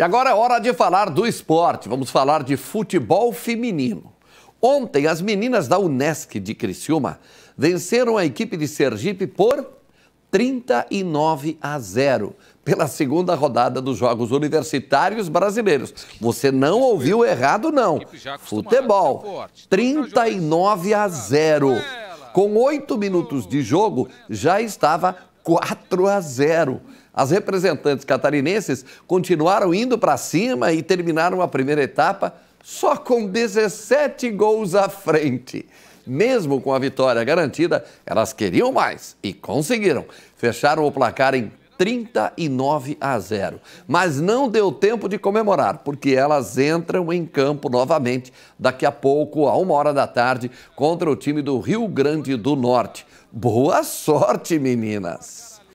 E agora é hora de falar do esporte. Vamos falar de futebol feminino. Ontem, as meninas da Unesc de Criciúma venceram a equipe de Sergipe por 39 a 0 pela segunda rodada dos Jogos Universitários Brasileiros. Você não ouviu errado, não. Futebol, 39 a 0. Com oito minutos de jogo, já estava 4 a 0. As representantes catarinenses continuaram indo para cima e terminaram a primeira etapa só com 17 gols à frente. Mesmo com a vitória garantida, elas queriam mais e conseguiram. Fecharam o placar em 39 a 0. Mas não deu tempo de comemorar, porque elas entram em campo novamente daqui a pouco, a uma hora da tarde, contra o time do Rio Grande do Norte. Boa sorte, meninas!